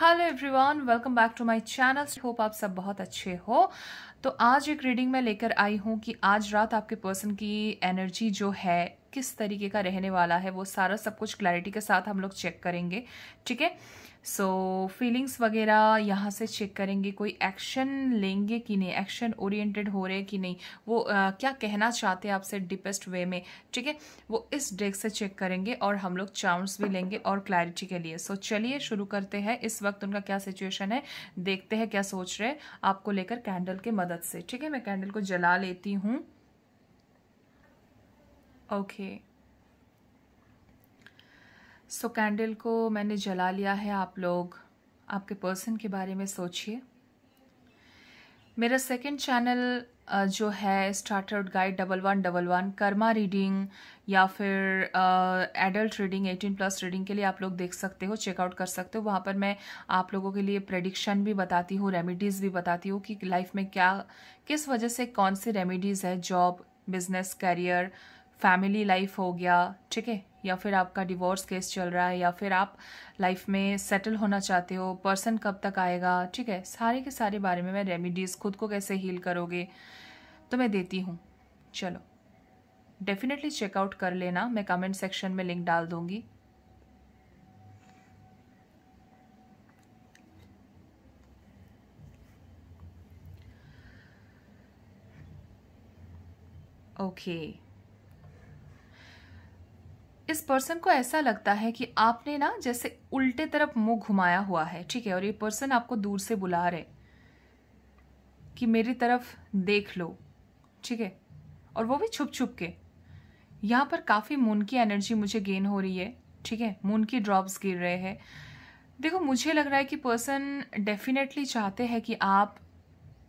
Hello everyone welcome back to my channel hope आप सब बहुत अच्छे हो तो आज एक रीडिंग मैं लेकर आई हूँ कि आज रात आपके पर्सन की एनर्जी जो है किस तरीके का रहने वाला है वो सारा सब कुछ क्लैरिटी के साथ हम लोग चेक करेंगे ठीक है सो फीलिंग्स वगैरह यहाँ से चेक करेंगे कोई एक्शन लेंगे कि नहीं एक्शन ओरिएंटेड हो रहे कि नहीं वो uh, क्या कहना चाहते हैं आपसे डीपेस्ट वे में ठीक है वो इस डेक से चेक करेंगे और हम लोग चार्म्स भी लेंगे और क्लैरिटी के लिए सो so, चलिए शुरू करते हैं इस वक्त उनका क्या सिचुएशन है देखते हैं क्या सोच रहे हैं आपको लेकर कैंडल के मदद से ठीक है मैं कैंडल को जला लेती हूँ ओके okay. सो कैंडल को मैंने जला लिया है आप लोग आपके पर्सन के बारे में सोचिए मेरा सेकंड चैनल जो है starter guide double one double one karma reading या फिर adult reading eighteen plus reading के लिए आप लोग देख सकते हो चेकआउट कर सकते हो वहाँ पर मैं आप लोगों के लिए प्रेडिक्शन भी बताती हूँ रेमिडीज़ भी बताती हूँ कि लाइफ में क्या किस वजह से कौन सी रेमिडीज़ है job business career family life हो गया ठीक है या फिर आपका डिवोर्स केस चल रहा है या फिर आप लाइफ में सेटल होना चाहते हो पर्सन कब तक आएगा ठीक है सारे के सारे बारे में मैं रेमिडीज़ खुद को कैसे हील करोगे तो मैं देती हूँ चलो डेफिनेटली चेकआउट कर लेना मैं कमेंट सेक्शन में लिंक डाल दूंगी ओके okay. इस पर्सन को ऐसा लगता है कि आपने ना जैसे उल्टे तरफ मुंह घुमाया हुआ है ठीक है और ये पर्सन आपको दूर से बुला रहे कि मेरी तरफ देख लो ठीक है और वो भी छुप छुप के यहाँ पर काफ़ी मून की एनर्जी मुझे गेन हो रही है ठीक है मून की ड्रॉप्स गिर रहे हैं देखो मुझे लग रहा है कि पर्सन डेफिनेटली चाहते हैं कि आप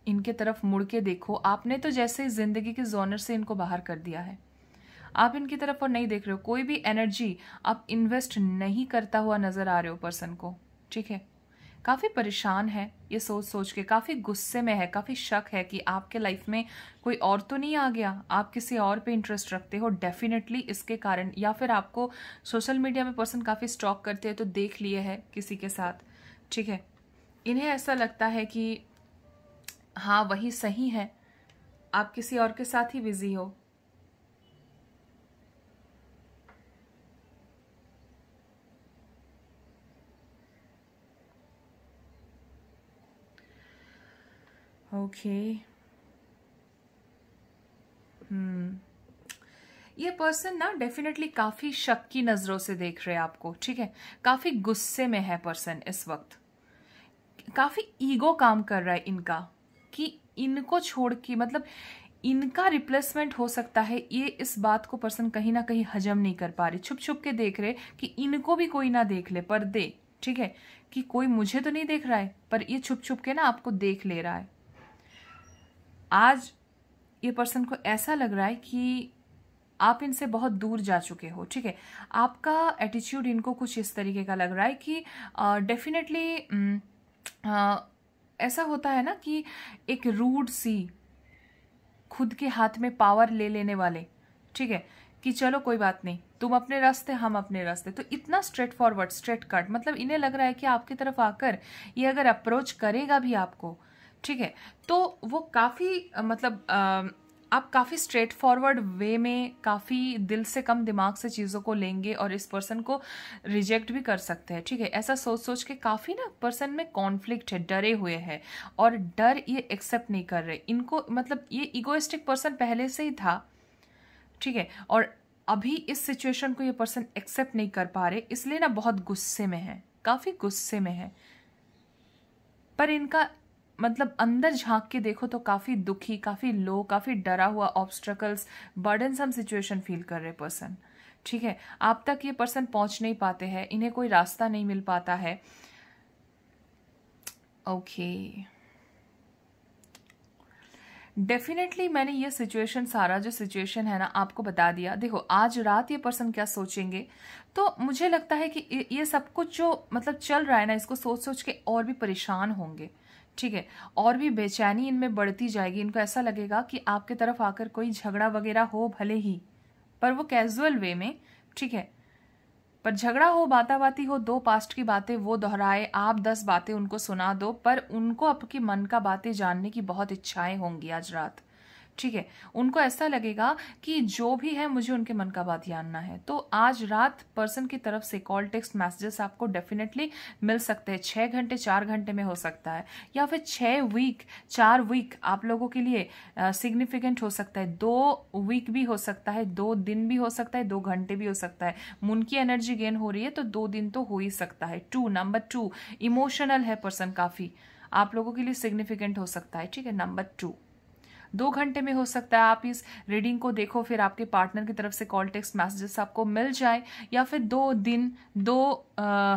इनके तरफ मुड़ के देखो आपने तो जैसे ज़िंदगी के जोनर से इनको बाहर कर दिया है आप इनकी तरफ और नहीं देख रहे हो कोई भी एनर्जी आप इन्वेस्ट नहीं करता हुआ नज़र आ रहे हो पर्सन को ठीक है काफ़ी परेशान है ये सोच सोच के काफ़ी गुस्से में है काफ़ी शक है कि आपके लाइफ में कोई और तो नहीं आ गया आप किसी और पे इंटरेस्ट रखते हो डेफिनेटली इसके कारण या फिर आपको सोशल मीडिया में पर्सन काफ़ी स्टॉक करते हैं तो देख लिए है किसी के साथ ठीक है इन्हें ऐसा लगता है कि हाँ वही सही है आप किसी और के साथ ही बिजी हो okay hmm ये पर्सन ना डेफिनेटली काफ़ी शक की नज़रों से देख रहे हैं आपको ठीक है काफ़ी गुस्से में है पर्सन इस वक्त काफ़ी ईगो काम कर रहा है इनका कि इनको छोड़ के मतलब इनका रिप्लेसमेंट हो सकता है ये इस बात को पर्सन कहीं ना कहीं हजम नहीं कर पा रही छुप छुप के देख रहे कि इनको भी कोई ना देख ले पर दे ठीक है कि कोई मुझे तो नहीं देख रहा है पर ये छुप छुप के ना आपको देख ले रहा है आज ये पर्सन को ऐसा लग रहा है कि आप इनसे बहुत दूर जा चुके हो ठीक है आपका एटीट्यूड इनको कुछ इस तरीके का लग रहा है कि डेफिनेटली ऐसा होता है ना कि एक रूड सी खुद के हाथ में पावर ले लेने वाले ठीक है कि चलो कोई बात नहीं तुम अपने रास्ते हम अपने रास्ते तो इतना स्ट्रेट फॉरवर्ड स्ट्रेट कट मतलब इन्हें लग रहा है कि आपकी तरफ आकर ये अगर अप्रोच करेगा भी आपको ठीक है तो वो काफ़ी मतलब आप काफ़ी स्ट्रेट फॉरवर्ड वे में काफ़ी दिल से कम दिमाग से चीज़ों को लेंगे और इस पर्सन को रिजेक्ट भी कर सकते हैं ठीक है ऐसा सोच सोच के काफ़ी ना पर्सन में कॉन्फ्लिक्ट है डरे हुए हैं और डर ये एक्सेप्ट नहीं कर रहे इनको मतलब ये इगोइस्टिक पर्सन पहले से ही था ठीक है और अभी इस सिचुएशन को ये पर्सन एक्सेप्ट नहीं कर पा रहे इसलिए ना बहुत गुस्से में है काफ़ी गुस्से में है पर इनका मतलब अंदर झांक के देखो तो काफ़ी दुखी काफ़ी लो काफ़ी डरा हुआ obstacles burden some situation feel कर रहे पर्सन ठीक है आप तक ये पर्सन पहुंच नहीं पाते हैं इन्हें कोई रास्ता नहीं मिल पाता है ओके okay. डेफिनेटली मैंने ये सिचुएशन सारा जो सिचुएशन है ना आपको बता दिया देखो आज रात ये पर्सन क्या सोचेंगे तो मुझे लगता है कि ये सब कुछ जो मतलब चल रहा है ना इसको सोच सोच के और भी परेशान होंगे ठीक है और भी बेचैनी इनमें बढ़ती जाएगी इनको ऐसा लगेगा कि आपके तरफ आकर कोई झगड़ा वगैरह हो भले ही पर वो कैजुअल वे में ठीक है पर झगड़ा हो बाता बाती हो दो पास्ट की बातें वो दोहराए आप दस बातें उनको सुना दो पर उनको आपके मन का बातें जानने की बहुत इच्छाएं होंगी आज रात ठीक है उनको ऐसा लगेगा कि जो भी है मुझे उनके मन का बात जानना है तो आज रात पर्सन की तरफ से कॉल टेक्स्ट मैसेजेस आपको डेफिनेटली मिल सकते हैं छः घंटे चार घंटे में हो सकता है या फिर छः वीक चार वीक आप लोगों के लिए सिग्निफिकेंट हो सकता है दो वीक भी हो सकता है दो दिन भी हो सकता है दो घंटे भी हो सकता है मुन की एनर्जी गेन हो रही है तो दो दिन तो हो ही सकता है टू नंबर टू इमोशनल है पर्सन काफ़ी आप लोगों के लिए सिग्निफिकेंट हो सकता है ठीक है नंबर टू दो घंटे में हो सकता है आप इस रीडिंग को देखो फिर आपके पार्टनर की तरफ से कॉल टेक्स्ट मैसेजेस आपको मिल जाए या फिर दो दिन दो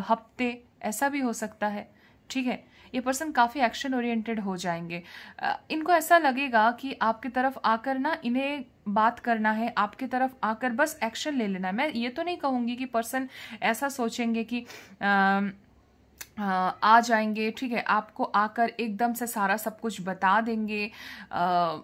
हफ्ते ऐसा भी हो सकता है ठीक है ये पर्सन काफ़ी एक्शन ओरिएंटेड हो जाएंगे इनको ऐसा लगेगा कि आपकी तरफ आकर ना इन्हें बात करना है आपकी तरफ आकर बस एक्शन ले लेना है मैं ये तो नहीं कहूँगी कि पर्सन ऐसा सोचेंगे कि आ, आ जाएंगे ठीक है आपको आकर एकदम से सारा सब कुछ बता देंगे आ,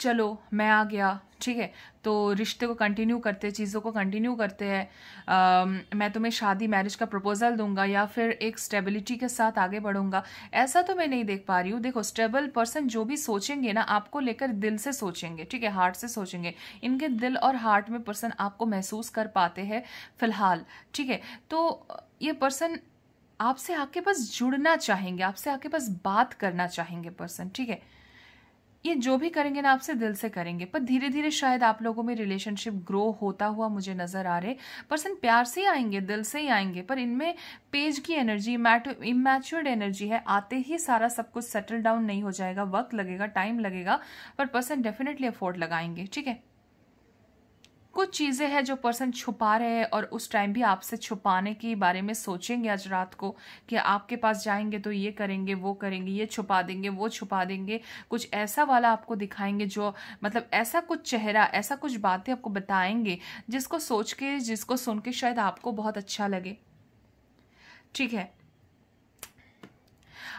चलो मैं आ गया ठीक है तो रिश्ते को कंटिन्यू करते चीज़ों को कंटिन्यू करते हैं मैं तुम्हें शादी मैरिज का प्रपोज़ल दूंगा या फिर एक स्टेबिलिटी के साथ आगे बढ़ूंगा ऐसा तो मैं नहीं देख पा रही हूँ देखो स्टेबल पर्सन जो भी सोचेंगे ना आपको लेकर दिल से सोचेंगे ठीक है हार्ट से सोचेंगे इनके दिल और हार्ट में पर्सन आपको महसूस कर पाते हैं फिलहाल ठीक है तो ये पर्सन आपसे आपके पास जुड़ना चाहेंगे आपसे आपके पास बात करना चाहेंगे पर्सन ठीक है ये जो भी करेंगे ना आपसे दिल से करेंगे पर धीरे धीरे शायद आप लोगों में रिलेशनशिप ग्रो होता हुआ मुझे नज़र आ रहे पर्सन प्यार से ही आएंगे दिल से ही आएंगे पर इनमें पेज की एनर्जी इमेच्योर्ड एनर्जी है आते ही सारा सब कुछ सेटल डाउन नहीं हो जाएगा वक्त लगेगा टाइम लगेगा पर पर्सन डेफिनेटली अफोर्ड लगाएंगे ठीक है कुछ चीज़ें हैं जो पर्सन छुपा रहे हैं और उस टाइम भी आपसे छुपाने के बारे में सोचेंगे आज रात को कि आपके पास जाएंगे तो ये करेंगे वो करेंगे ये छुपा देंगे वो छुपा देंगे कुछ ऐसा वाला आपको दिखाएंगे जो मतलब ऐसा कुछ चेहरा ऐसा कुछ बातें आपको बताएंगे जिसको सोच के जिसको सुन के शायद आपको बहुत अच्छा लगे ठीक है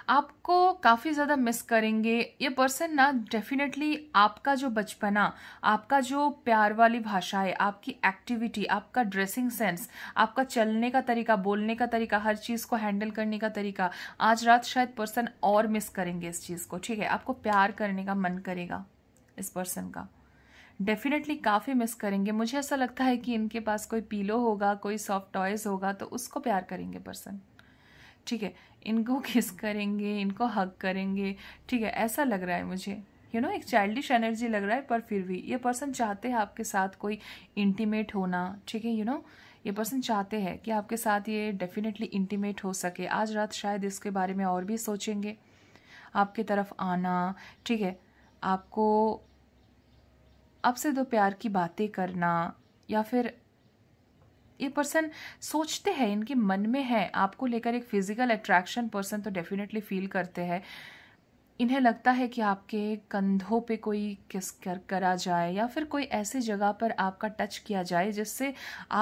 आपको काफ़ी ज़्यादा मिस करेंगे ये पर्सन ना डेफिनेटली आपका जो बचपना आपका जो प्यार वाली भाषा है आपकी एक्टिविटी आपका ड्रेसिंग सेंस आपका चलने का तरीका बोलने का तरीका हर चीज़ को हैंडल करने का तरीका आज रात शायद पर्सन और मिस करेंगे इस चीज़ को ठीक है आपको प्यार करने का मन करेगा इस पर्सन का डेफिनेटली काफ़ी मिस करेंगे मुझे ऐसा लगता है कि इनके पास कोई पीलो होगा कोई सॉफ्ट टॉयज़ होगा तो उसको प्यार करेंगे पर्सन ठीक है इनको किस करेंगे इनको हक करेंगे ठीक है ऐसा लग रहा है मुझे यू you नो know, एक चाइल्डिश एनर्जी लग रहा है पर फिर भी ये पर्सन चाहते हैं आपके साथ कोई इंटीमेट होना ठीक है यू नो ये पर्सन चाहते हैं कि आपके साथ ये डेफिनेटली इंटीमेट हो सके आज रात शायद इसके बारे में और भी सोचेंगे आपके तरफ आना ठीक है आपको आपसे दो तो प्यार की बातें करना या फिर ये पर्सन सोचते हैं इनके मन में है आपको लेकर एक फिजिकल अट्रैक्शन पर्सन तो डेफिनेटली फील करते हैं इन्हें लगता है कि आपके कंधों पे कोई किस कर करा जाए या फिर कोई ऐसी जगह पर आपका टच किया जाए जिससे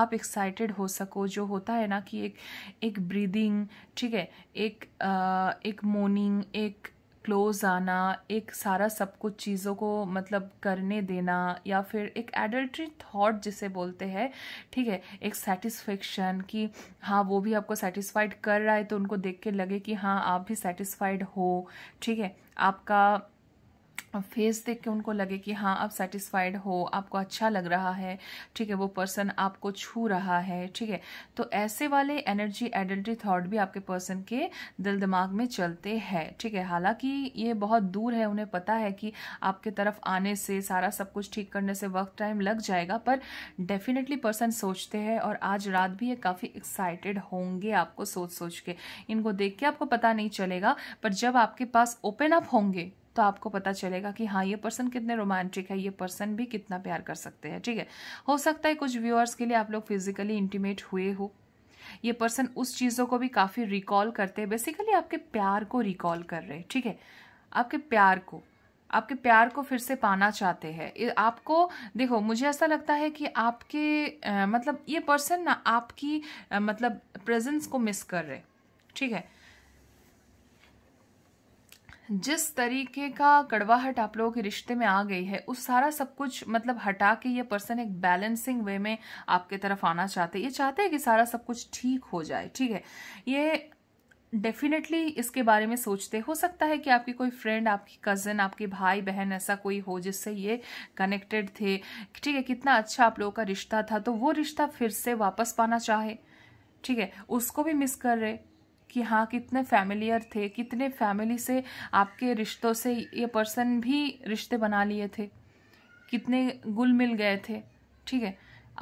आप एक्साइटेड हो सको जो होता है ना कि एक एक ब्रीदिंग ठीक है एक आ, एक मोनिंग एक क्लोज आना एक सारा सब कुछ चीज़ों को मतलब करने देना या फिर एक एडल्ट्री थॉट जिसे बोलते हैं ठीक है एक सेटिस्फेक्शन कि हाँ वो भी आपको सेटिस्फाइड कर रहा है तो उनको देख के लगे कि हाँ आप भी सेटिस्फाइड हो ठीक है आपका फेस देख के उनको लगे कि हाँ आप सेटिस्फाइड हो आपको अच्छा लग रहा है ठीक है वो पर्सन आपको छू रहा है ठीक है तो ऐसे वाले एनर्जी एडल्ट्री थॉट भी आपके पर्सन के दिल दिमाग में चलते हैं ठीक है हालांकि ये बहुत दूर है उन्हें पता है कि आपके तरफ आने से सारा सब कुछ ठीक करने से वक्त टाइम लग जाएगा पर डेफिनेटली पर्सन सोचते हैं और आज रात भी ये काफ़ी एक्साइटेड होंगे आपको सोच सोच के इनको देख के आपको पता नहीं चलेगा पर जब आपके पास ओपन अप होंगे तो आपको पता चलेगा कि हाँ ये पर्सन कितने रोमांटिक है ये पर्सन भी कितना प्यार कर सकते हैं ठीक है हो सकता है कुछ व्यूअर्स के लिए आप लोग फिजिकली इंटीमेट हुए हो ये पर्सन उस चीज़ों को भी काफ़ी रिकॉल करते हैं बेसिकली आपके प्यार को रिकॉल कर रहे हैं ठीक है आपके प्यार को आपके प्यार को फिर से पाना चाहते हैं आपको देखो मुझे ऐसा लगता है कि आपके आ, मतलब ये पर्सन ना आपकी आ, मतलब प्रेजेंस को मिस कर रहे ठीक है जिस तरीके का कड़वाहट आप लोगों के रिश्ते में आ गई है उस सारा सब कुछ मतलब हटा के ये पर्सन एक बैलेंसिंग वे में आपके तरफ आना चाहते ये चाहते हैं कि सारा सब कुछ ठीक हो जाए ठीक है ये डेफिनेटली इसके बारे में सोचते हो सकता है कि आपकी कोई फ्रेंड आपकी कज़न आपके भाई बहन ऐसा कोई हो जिससे ये कनेक्टेड थे ठीक है कितना अच्छा आप लोगों का रिश्ता था तो वो रिश्ता फिर से वापस पाना चाहे ठीक है उसको भी मिस कर रहे कि हाँ कितने फैमिलियर थे कितने फैमिली से आपके रिश्तों से ये पर्सन भी रिश्ते बना लिए थे कितने गुल मिल गए थे ठीक है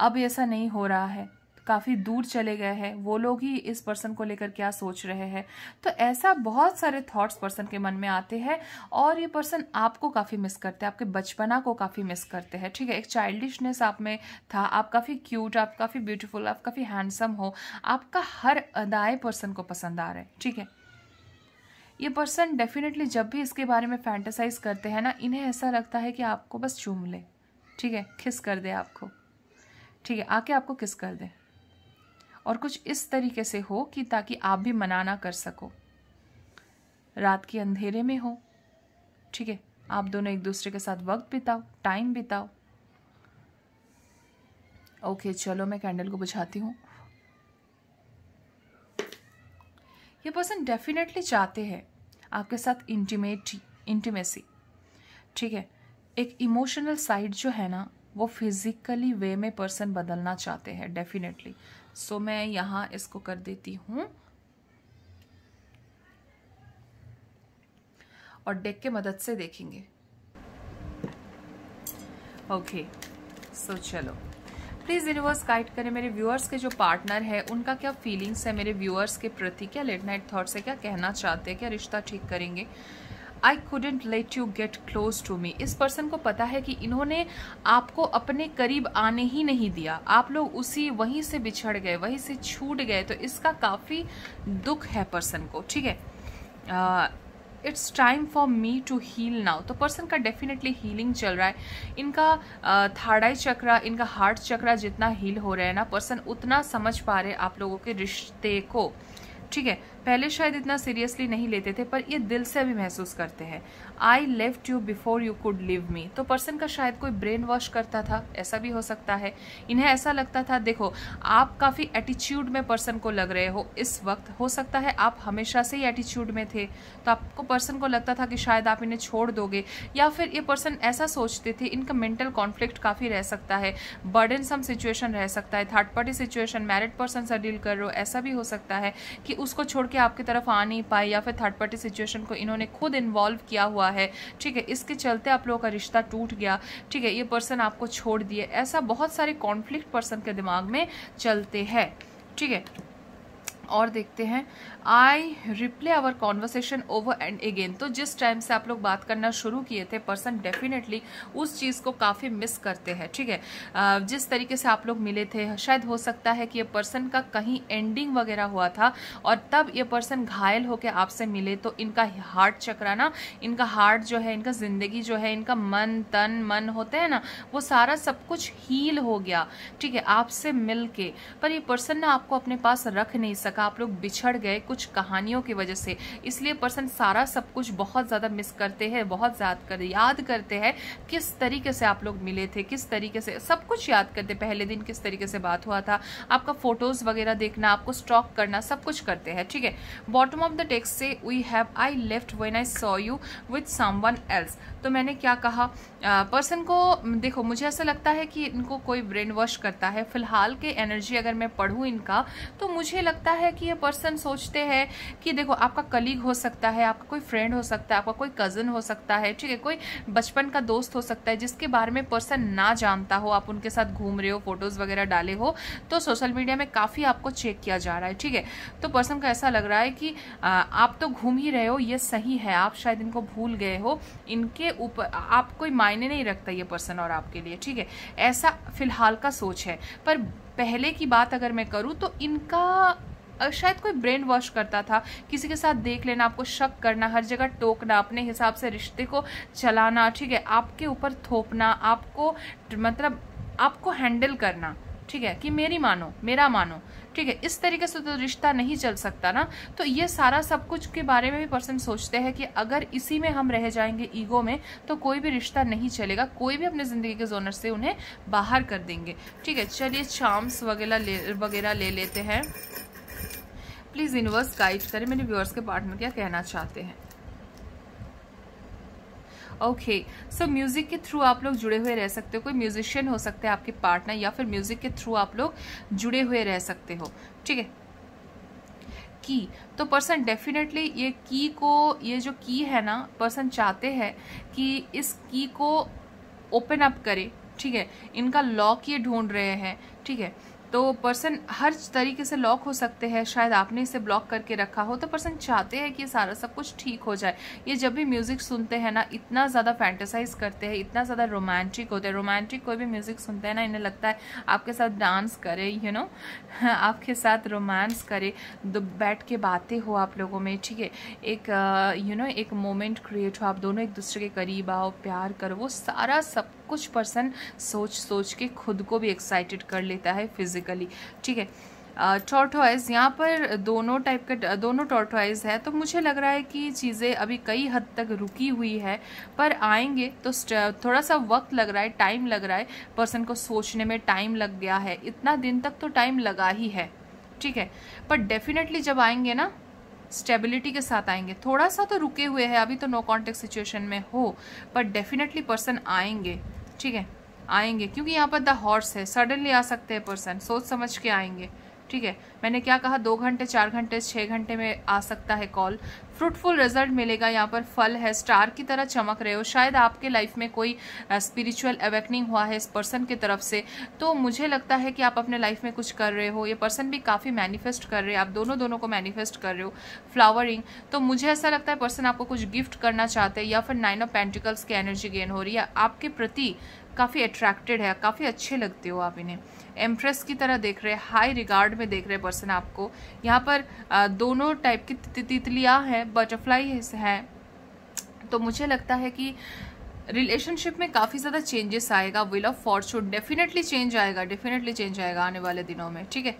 अब ऐसा नहीं हो रहा है काफ़ी दूर चले गए हैं वो लोग ही इस पर्सन को लेकर क्या सोच रहे हैं तो ऐसा बहुत सारे थॉट्स पर्सन के मन में आते हैं और ये पर्सन आपको काफ़ी मिस करते हैं आपके बचपना को काफ़ी मिस करते हैं ठीक है एक चाइल्डिशनेस आप में था आप काफ़ी क्यूट आप काफ़ी ब्यूटीफुल आप काफ़ी हैंडसम हो आपका हर अदाए पर्सन को पसंद आ रहा है ठीक है ये पर्सन डेफिनेटली जब भी इसके बारे में फैंटेसाइज करते हैं ना इन्हें ऐसा लगता है कि आपको बस चूम ले ठीक है किस कर दे आपको ठीक है आके आपको किस कर दे और कुछ इस तरीके से हो कि ताकि आप भी मना ना कर सको रात के अंधेरे में हो ठीक है आप दोनों एक दूसरे के साथ वक्त बिताओ टाइम बिताओ ओके चलो मैं कैंडल को बुझाती हूँ ये पर्सन डेफिनेटली चाहते हैं आपके साथ इंटीमेटी इंटीमेसी ठीक है एक इमोशनल साइड जो है ना वो फिज़िकली वे में पर्सन बदलना चाहते हैं डेफिनेटली सो मैं यहाँ इसको कर देती हूँ और डेक के मदद से देखेंगे ओके सो चलो प्लीज़ यूनिवर्स गाइड करें मेरे व्यूअर्स के जो पार्टनर है उनका क्या फीलिंग्स है मेरे व्यूअर्स के प्रति क्या लेट नाइट थॉट्स है क्या कहना चाहते हैं क्या रिश्ता ठीक करेंगे I couldn't let you get close to me इस पर्सन को पता है कि इन्होंने आपको अपने करीब आने ही नहीं दिया आप लोग उसी वहीं से बिछड़ गए वहीं से छूट गए तो इसका काफ़ी दुख है पर्सन को ठीक है it's time for me to heal now तो पर्सन का डेफिनेटली हीलिंग चल रहा है इनका थाडाई uh, चक्रा इनका हार्ट चक्रा जितना हील हो रहा है ना पर्सन उतना समझ पा रहे आप लोगों के रिश्ते को ठीक है पहले शायद इतना सीरियसली नहीं लेते थे पर ये दिल से भी महसूस करते हैं I left you before you could leave me तो पर्सन का शायद कोई ब्रेन वॉश करता था ऐसा भी हो सकता है इन्हें ऐसा लगता था देखो आप काफ़ी एटीट्यूड में पर्सन को लग रहे हो इस वक्त हो सकता है आप हमेशा से ही एटीट्यूड में थे तो आपको पर्सन को लगता था कि शायद आप इन्हें छोड़ दोगे या फिर ये पर्सन ऐसा सोचते थे इनका मेंटल कॉन्फ्लिक्ट काफ़ी रह सकता है बर्डन सम सिचुएशन रह सकता है third party situation married person से डील कर रहे हो ऐसा भी हो सकता है कि उसको छोड़ के आपकी तरफ आ नहीं पाए या फिर थर्ड पार्टी सिचुएशन को इन्होंने खुद इन्वॉल्व किया हुआ है ठीक है इसके चलते आप लोगों का रिश्ता टूट गया ठीक है ये पर्सन आपको छोड़ दिए ऐसा बहुत सारे कॉन्फ्लिक्ट पर्सन के दिमाग में चलते हैं ठीक है और देखते हैं I replay our conversation over and again तो जिस टाइम से आप लोग बात करना शुरू किए थे पर्सन डेफिनेटली उस चीज़ को काफ़ी मिस करते हैं ठीक है जिस तरीके से आप लोग मिले थे शायद हो सकता है कि ये पर्सन का कहीं एंडिंग वगैरह हुआ था और तब ये पर्सन घायल होकर आपसे मिले तो इनका हार्ट चकराना इनका हार्ट जो है इनका ज़िंदगी जो है इनका मन तन मन होते हैं ना वो सारा सब कुछ हील हो गया ठीक है आपसे मिल के पर ये पर्सन ना आपको अपने पास रख नहीं सका आप लोग बिछड़ गए कुछ कहानियों की वजह से इसलिए पर्सन सारा सब कुछ बहुत ज़्यादा मिस करते हैं बहुत याद कर याद करते हैं किस तरीके से आप लोग मिले थे किस तरीके से सब कुछ याद करते पहले दिन किस तरीके से बात हुआ था आपका फ़ोटोज़ वगैरह देखना आपको स्टॉक करना सब कुछ करते हैं ठीक है बॉटम ऑफ द टेक्स से we have I left when I saw you with someone else तो मैंने क्या कहा पर्सन को देखो मुझे ऐसा लगता है कि इनको कोई ब्रेन वॉश करता है फिलहाल के एनर्जी अगर मैं पढ़ूँ इनका तो मुझे लगता है कि ये पर्सन सोचते हैं कि देखो आपका कलीग हो सकता है आपका कोई फ्रेंड हो सकता है आपका कोई कज़न हो सकता है ठीक है कोई बचपन का दोस्त हो सकता है जिसके बारे में पर्सन ना जानता हो आप उनके साथ घूम रहे हो फोटोज़ वगैरह डाले हो तो सोशल मीडिया में काफ़ी आपको चेक किया जा रहा है ठीक है तो पर्सन को ऐसा लग रहा है कि आप तो घूम ही रहे हो ये सही है आप शायद इनको भूल गए हो इनके ऊपर आप कोई मायने नहीं रखता ये पर्सन और आपके लिए ठीक है ऐसा फिलहाल का सोच है पर पहले की बात अगर मैं करूँ तो इनका शायद कोई ब्रेन वॉश करता था किसी के साथ देख लेना आपको शक करना हर जगह टोकना अपने हिसाब से रिश्ते को चलाना ठीक है आपके ऊपर थोपना आपको मतलब आपको हैंडल करना ठीक है कि मेरी मानो मेरा मानो ठीक है इस तरीके से तो रिश्ता नहीं चल सकता ना तो ये सारा सब कुछ के बारे में भी पर्सन सोचते हैं कि अगर इसी में हम रह जाएंगे ईगो में तो कोई भी रिश्ता नहीं चलेगा कोई भी अपने ज़िंदगी के जोनर से उन्हें बाहर कर देंगे ठीक है चलिए चाम्स वगैरह ले वगैरह ले लेते हैं प्लीज़ यूनिवर्स गाइड करें मेरे व्यूअर्स के पार्टनर क्या कहना चाहते हैं ओके सो म्यूज़िक के थ्रू आप लोग जुड़े हुए रह सकते हो कोई म्यूजिशियन हो सकते हैं आपके पार्टनर या फिर म्यूज़िक के थ्रू आप लोग जुड़े हुए रह सकते हो ठीक है की तो पर्सन डेफिनेटली ये की को ये जो की है ना पर्सन चाहते हैं कि इस की को ओपन अप करे ठीक है इनका लॉक ये ढूंढ रहे हैं ठीक है तो पर्सन हर तरीके से लॉक हो सकते हैं शायद आपने इसे ब्लॉक करके रखा हो तो पर्सन चाहते हैं कि ये सारा सब कुछ ठीक हो जाए ये जब भी म्यूज़िक सुनते हैं ना इतना ज़्यादा फैंटेसाइज करते हैं इतना ज़्यादा रोमांटिक होते हैं रोमांटिक कोई भी म्यूज़िक सुनते हैं ना इन्हें लगता है आपके साथ डांस करे यू you नो know? आपके साथ रोमांस करे बैठ के बातें हो आप लोगों में ठीक है एक you uh, know you know, एक मोमेंट क्रिएट हो आप दोनों एक दूसरे के करीब आओ प्यार करो वो सारा सब कुछ पर्सन सोच सोच के खुद को भी एक्साइटेड कर लेता है फिज़िकली ठीक है टॉर्टोइज यहाँ पर दोनों टाइप के दोनों टॉर्टोइज है तो मुझे लग रहा है कि चीज़ें अभी कई हद तक रुकी हुई है पर आएंगे तो थोड़ा सा वक्त लग रहा है टाइम लग रहा है पर्सन को सोचने में टाइम लग गया है इतना दिन तक तो टाइम लगा ही है ठीक है पर डेफिनेटली जब आएंगे ना स्टेबिलिटी के साथ आएंगे थोड़ा सा तो रुके हुए हैं अभी तो नो कॉन्टेक्ट सिचुएशन में हो पर डेफिनेटली पर्सन आएंगे ठीक है आएंगे क्योंकि यहाँ पर द हॉर्स है सडनली आ सकते हैं पर्सन सोच समझ के आएंगे ठीक है मैंने क्या कहा दो घंटे चार घंटे छः घंटे में आ सकता है कॉल फ्रूटफुल रिजल्ट मिलेगा यहाँ पर फल है स्टार की तरह चमक रहे हो शायद आपके लाइफ में कोई स्पिरिचुअल अवेकनिंग हुआ है इस पर्सन की तरफ से तो मुझे लगता है कि आप अपने लाइफ में कुछ कर रहे हो ये पर्सन भी काफ़ी मैनिफेस्ट कर रहे हैं आप दोनों दोनों को मैनिफेस्ट कर रहे हो फ्लावरिंग तो मुझे ऐसा लगता है पर्सन आपको कुछ गिफ्ट करना चाहते हैं या फिर नाइन ऑफ पेंटिकल्स की एनर्जी गेन हो रही है आपके प्रति काफ़ी अट्रैक्टेड है काफ़ी अच्छे लगते हो आप इन्हें एम्प्रेस की तरह देख रहे हैं हाई रिगार्ड में देख रहे पर्सन आपको यहाँ पर दोनों टाइप की तितलियाँ हैं बटरफ्लाई है तो मुझे लगता है कि रिलेशनशिप में काफ़ी ज़्यादा चेंजेस आएगा wheel of fortune definitely change आएगा डेफिनेटली चेंज आएगा आने वाले दिनों में ठीक है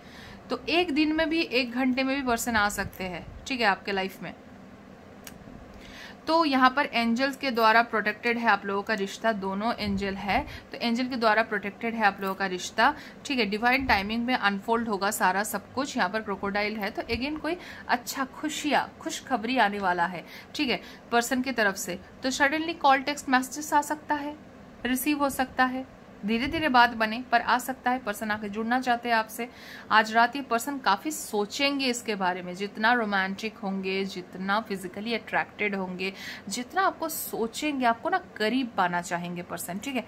तो एक दिन में भी एक घंटे में भी पर्सन आ सकते हैं ठीक है आपके लाइफ में तो यहाँ पर एंजल्स के द्वारा प्रोटेक्टेड है आप लोगों का रिश्ता दोनों एंजल है तो एंजल के द्वारा प्रोटेक्टेड है आप लोगों का रिश्ता ठीक है डिवाइन टाइमिंग में अनफोल्ड होगा सारा सब कुछ यहाँ पर क्रोकोडाइल है तो अगेन कोई अच्छा खुशियाँ खुशखबरी आने वाला है ठीक है पर्सन की तरफ से तो सडनली कॉल टेक्स्ट मैसेजेस आ सकता है रिसीव हो सकता है धीरे धीरे बात बने पर आ सकता है पर्सन आके जुड़ना चाहते हैं आपसे आज रात ये पर्सन काफ़ी सोचेंगे इसके बारे में जितना रोमांटिक होंगे जितना फिजिकली अट्रैक्टेड होंगे जितना आपको सोचेंगे आपको ना करीब पाना चाहेंगे पर्सन ठीक है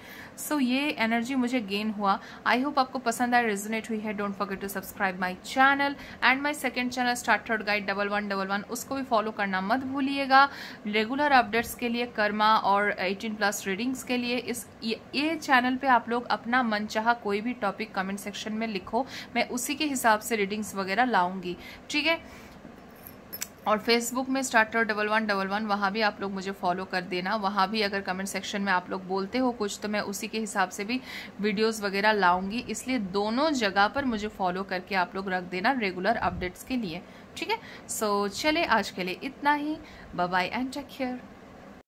सो ये एनर्जी मुझे गेन हुआ आई होप आपको पसंद आए रेजोनेट हुई है don't forget to subscribe my channel and my second channel starter guide double one double one उसको भी फॉलो करना मत भूलिएगा रेगुलर अपडेट्स के लिए कर्मा और एटीन प्लस रीडिंग्स के लिए इस ये, ये चैनल पर आप आप लोग अपना मन चाह कोई भी टॉपिक कमेंट सेक्शन में लिखो मैं उसी के हिसाब से रीडिंग्स वगैरह लाऊंगी ठीक है और फेसबुक में starter double one double one वहाँ भी आप लोग मुझे फॉलो कर देना वहाँ भी अगर कमेंट सेक्शन में आप लोग बोलते हो कुछ तो मैं उसी के हिसाब से भी वीडियोस वगैरह लाऊंगी इसलिए दोनों जगह पर मुझे फॉलो करके आप लोग रख देना रेगुलर अपडेट्स के लिए ठीक है सो so, चले आज के लिए इतना ही बाय एंड टेक केयर